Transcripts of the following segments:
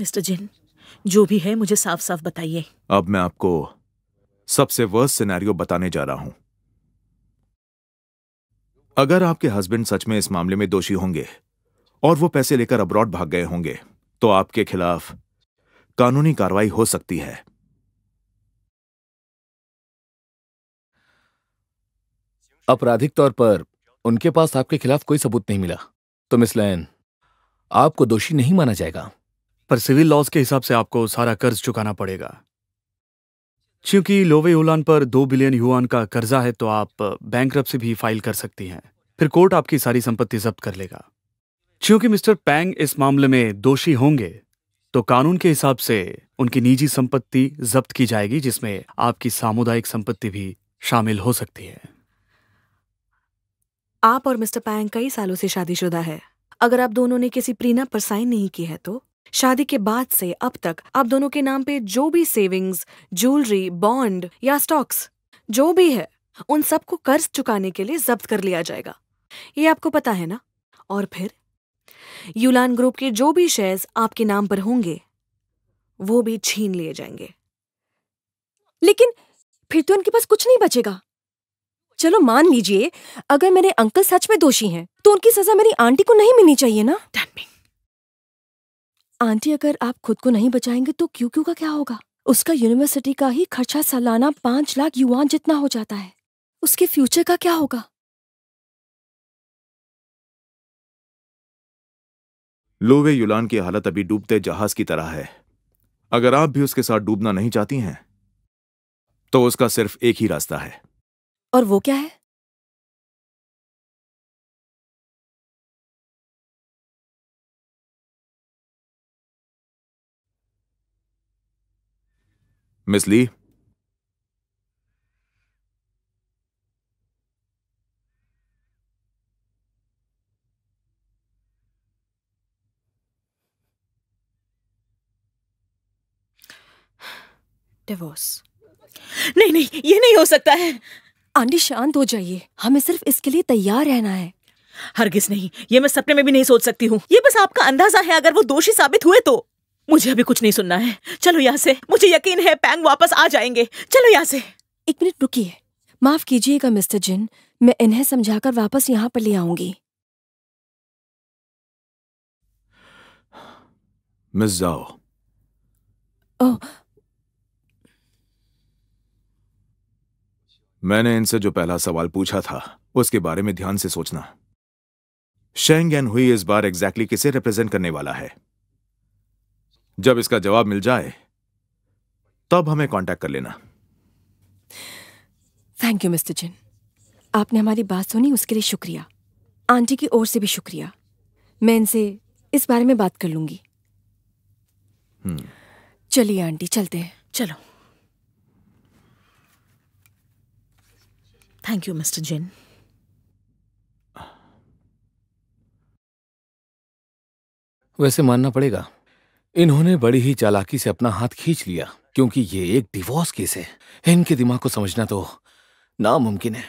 Mister जिन जो भी है मुझे साफ साफ बताइए अब मैं आपको सबसे वर्स्ट सिनेरियो बताने जा रहा हूं अगर आपके हस्बैंड सच में इस मामले में दोषी होंगे और वो पैसे लेकर अब्रॉड भाग गए होंगे तो आपके खिलाफ कानूनी कार्रवाई हो सकती है आपराधिक तौर पर उनके पास आपके खिलाफ कोई सबूत नहीं मिला तो मिस लैन आपको दोषी नहीं माना जाएगा पर सिविल लॉज के हिसाब से आपको सारा कर्ज चुकाना पड़ेगा क्योंकि लोवे उलान पर दो बिलियन युआन का कर्जा है तो आप बैंक से भी फाइल कर सकती हैं फिर कोर्ट आपकी सारी संपत्ति जब्त कर लेगा क्योंकि मिस्टर पैंग इस मामले में दोषी होंगे तो कानून के हिसाब से उनकी निजी संपत्ति जब्त की जाएगी जिसमें आपकी सामुदायिक संपत्ति भी शामिल हो सकती है आप और मिस्टर पैंग कई सालों से शादीशुदा है अगर आप दोनों ने किसी प्रीना पर साइन नहीं की है तो शादी के बाद से अब तक आप दोनों के नाम पे जो भी सेविंग्स ज्वेलरी बॉन्ड या स्टॉक्स जो भी है उन सबको कर्ज चुकाने के लिए जब्त कर लिया जाएगा ये आपको पता है ना और फिर यूलान ग्रुप के जो भी शेयर्स आपके नाम पर होंगे वो भी छीन लिए जाएंगे लेकिन फिर तो उनके पास कुछ नहीं बचेगा चलो मान लीजिए अगर मेरे अंकल सच में दोषी हैं तो उनकी सजा मेरी आंटी को नहीं मिलनी चाहिए ना आंटी अगर आप खुद को नहीं बचाएंगे तो क्यों का क्या होगा उसका यूनिवर्सिटी का ही खर्चा सालाना पांच लाख युवान जितना हो जाता है उसके फ्यूचर का क्या होगा लोवे युलान की हालत अभी डूबते जहाज की तरह है अगर आप भी उसके साथ डूबना नहीं चाहती हैं तो उसका सिर्फ एक ही रास्ता है और वो क्या है मिस ली डिवोर्स नहीं नहीं ये नहीं हो सकता है आंटी शांत हो जाइए हमें सिर्फ इसके लिए तैयार रहना है हरगिज नहीं ये मैं सपने में भी नहीं सोच सकती हूँ ये बस आपका अंदाजा है अगर वो दोषी साबित हुए तो मुझे अभी कुछ नहीं सुनना है चलो यहाँ से मुझे यकीन है पैंग वापस आ जाएंगे चलो यहाँ से एक मिनट रुकिए माफ कीजिएगा मिस्टर जिन मैं इन्हें समझाकर वापस यहाँ पर ले आऊंगी मिस जाओ ओ, मैंने इनसे जो पहला सवाल पूछा था उसके बारे में ध्यान से सोचना शेंग एन हुई इस बार एग्जैक्टली exactly किसे रिप्रेजेंट करने वाला है जब इसका जवाब मिल जाए तब हमें कांटेक्ट कर लेना थैंक यू मिस्टर जिन आपने हमारी बात सुनी उसके लिए शुक्रिया आंटी की ओर से भी शुक्रिया मैं इनसे इस बारे में बात कर लूंगी हम्म। चलिए आंटी चलते हैं चलो थैंक यू मिस्टर जिन वैसे मानना पड़ेगा इन्होंने बड़ी ही चालाकी से अपना हाथ खींच लिया क्योंकि ये एक डिवोर्स केस है इनके दिमाग को समझना तो नामुमकिन है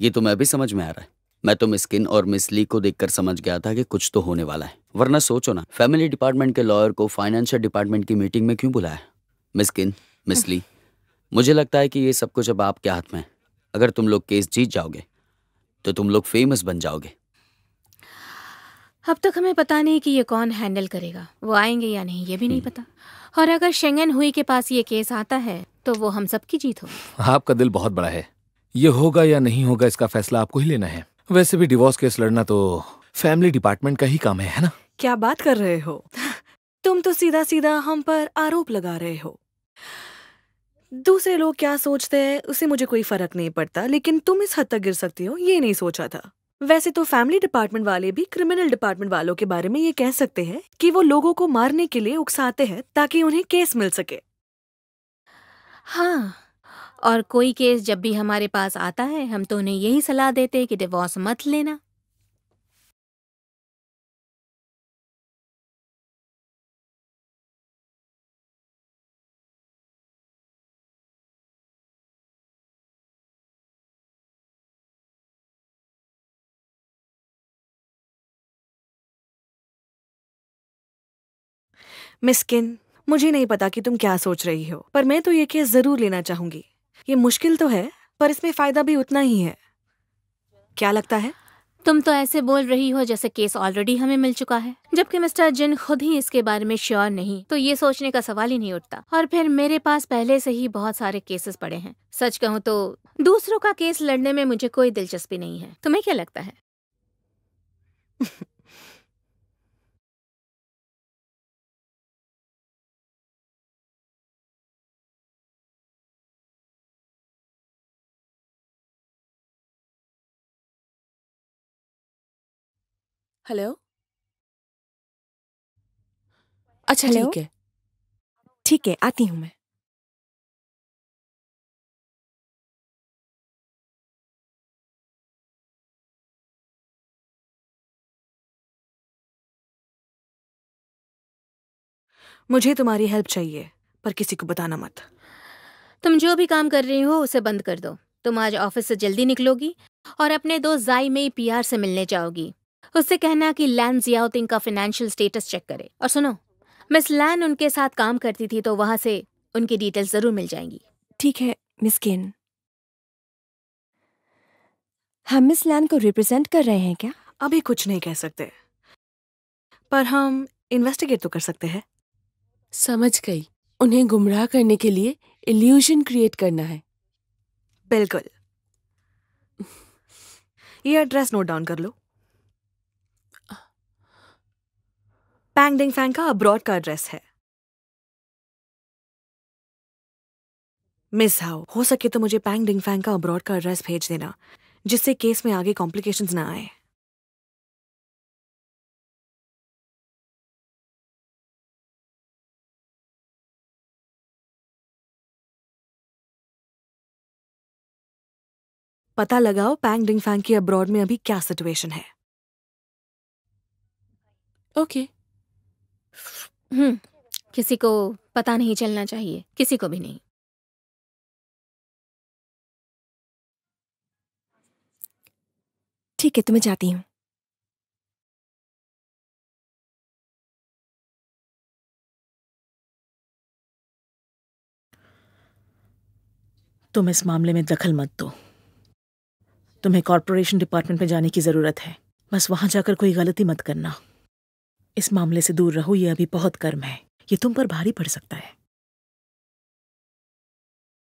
ये तुम्हें तो भी समझ में आ रहा है मैं तो मिस किन और मिस ली को देखकर समझ गया था कि कुछ तो होने वाला है वरना सोचो ना फैमिली डिपार्टमेंट के लॉयर को फाइनेंशियल डिपार्टमेंट की मीटिंग में क्यों बुलाया मिस किन मिस ली मुझे लगता है कि ये सब कुछ अब आपके हाथ में है अगर तुम लोग केस जीत जाओगे तो तुम लोग फेमस बन जाओगे अब तक हमें पता नहीं कि ये कौन हैंडल करेगा वो आएंगे या नहीं ये भी नहीं हम्म। पता और अगर शेंगन हुई के पास ये केस आता है तो वो हम सबकी जीत हो आपका दिल बहुत बड़ा है ये होगा या नहीं होगा इसका फैसला आपको ही लेना है वैसे भी डिवोर्स केस लड़ना तो फैमिली डिपार्टमेंट का ही काम है है ना क्या बात कर रहे हो तुम तो सीधा सीधा हम पर आरोप लगा रहे हो दूसरे लोग क्या सोचते हैं उसे मुझे कोई फर्क नहीं पड़ता लेकिन तुम इस हद तक गिर सकती हो ये नहीं सोचा था वैसे तो फैमिली डिपार्टमेंट वाले भी क्रिमिनल डिपार्टमेंट वालों के बारे में ये कह सकते हैं कि वो लोगों को मारने के लिए उकसाते हैं ताकि उन्हें केस मिल सके हाँ और कोई केस जब भी हमारे पास आता है हम तो उन्हें यही सलाह देते हैं कि डिवोर्स मत लेना मिसकिन मुझे नहीं पता कि तुम क्या सोच रही हो पर मैं तो ये केस जरूर लेना चाहूंगी ये मुश्किल तो है पर इसमें फायदा भी उतना ही है क्या लगता है तुम तो ऐसे बोल रही हो जैसे केस ऑलरेडी हमें मिल चुका है जबकि मिस्टर जिन खुद ही इसके बारे में श्योर नहीं तो ये सोचने का सवाल ही नहीं उठता और फिर मेरे पास पहले से ही बहुत सारे केसेस पड़े हैं सच कहूँ तो दूसरों का केस लड़ने में मुझे कोई दिलचस्पी नहीं है तुम्हें क्या लगता है हेलो अच्छा ठीक है ठीक है आती हूँ मैं मुझे तुम्हारी हेल्प चाहिए पर किसी को बताना मत तुम जो भी काम कर रही हो उसे बंद कर दो तुम आज ऑफिस से जल्दी निकलोगी और अपने दोस्त जाई में पीआर से मिलने जाओगी उससे कहना कि लैन जियाउतिंग का फाइनेंशियल स्टेटस चेक करे और सुनो मिस लैन उनके साथ काम करती थी तो वहां से उनकी डिटेल्स जरूर मिल जाएंगी ठीक है मिस किन हम मिस लैन को रिप्रेजेंट कर रहे हैं क्या अभी कुछ नहीं कह सकते पर हम इन्वेस्टिगेट तो कर सकते हैं समझ गई उन्हें गुमराह करने के लिए इल्यूजन क्रिएट करना है बिल्कुल ये एड्रेस नोट डाउन कर लो पैंगडिंग फैंग का अब्रॉड का एड्रेस है मिस हाउ हो सके तो मुझे पैंग डिंग फैंग का अब्रॉड का एड्रेस भेज देना जिससे केस में आगे कॉम्प्लिकेशंस ना आए पता लगाओ पैंग डिंग फैंग की अब्रॉड में अभी क्या सिचुएशन है ओके okay. हम्म किसी को पता नहीं चलना चाहिए किसी को भी नहीं ठीक है तो मैं जाती हूं तुम इस मामले में दखल मत दो तुम्हें कॉरपोरेशन डिपार्टमेंट में जाने की ज़रूरत है बस वहां जाकर कोई गलती मत करना इस मामले से दूर रहो ये अभी बहुत कर्म है ये तुम पर भारी पड़ सकता है